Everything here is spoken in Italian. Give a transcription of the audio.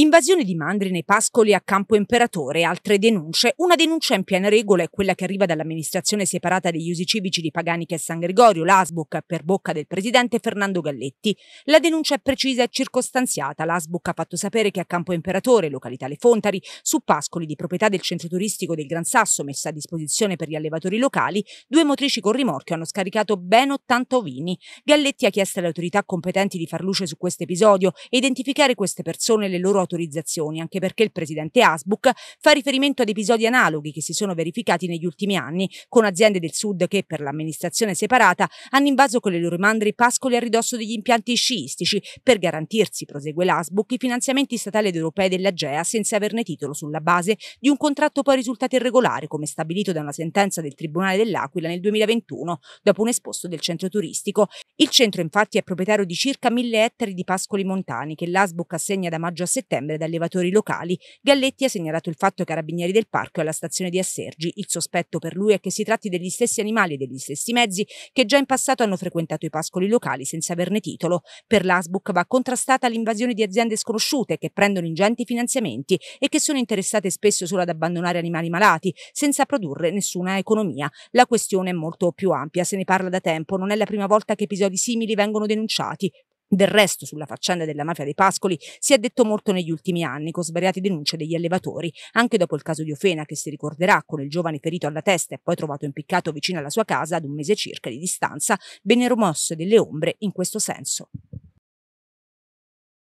Invasione di mandri nei pascoli a Campo Imperatore altre denunce. Una denuncia in piena regola è quella che arriva dall'amministrazione separata degli usi civici di Paganica e San Gregorio, l'ASBUC, per bocca del presidente Fernando Galletti. La denuncia è precisa e circostanziata. L'ASBUC ha fatto sapere che a Campo Imperatore, località Le Fontari, su pascoli di proprietà del centro turistico del Gran Sasso messa a disposizione per gli allevatori locali, due motrici con rimorchio hanno scaricato ben 80 ovini. Galletti ha chiesto alle autorità competenti di far luce su questo episodio e identificare queste persone e le loro autorità autorizzazioni, anche perché il presidente Asbuk fa riferimento ad episodi analoghi che si sono verificati negli ultimi anni, con aziende del sud che, per l'amministrazione separata, hanno invaso con le loro mandri pascoli a ridosso degli impianti sciistici per garantirsi, prosegue l'Asbuk, i finanziamenti statali ed europei dell'AGEA senza averne titolo sulla base di un contratto poi risultato irregolare, come stabilito da una sentenza del Tribunale dell'Aquila nel 2021, dopo un esposto del centro turistico. Il centro infatti è proprietario di circa 1000 ettari di pascoli montani che l'Asbuk assegna da maggio a settembre settembre da allevatori locali. Galletti ha segnalato il fatto ai carabinieri del parco e alla stazione di Assergi. Il sospetto per lui è che si tratti degli stessi animali e degli stessi mezzi che già in passato hanno frequentato i pascoli locali senza averne titolo. Per l'Asbuc va contrastata l'invasione di aziende sconosciute che prendono ingenti finanziamenti e che sono interessate spesso solo ad abbandonare animali malati senza produrre nessuna economia. La questione è molto più ampia, se ne parla da tempo, non è la prima volta che episodi simili vengono denunciati. Del resto, sulla faccenda della mafia dei Pascoli si è detto molto negli ultimi anni, con svariate denunce degli allevatori, anche dopo il caso di Ofena, che si ricorderà con il giovane ferito alla testa e poi trovato impiccato vicino alla sua casa ad un mese circa di distanza, vennero mosse delle ombre in questo senso.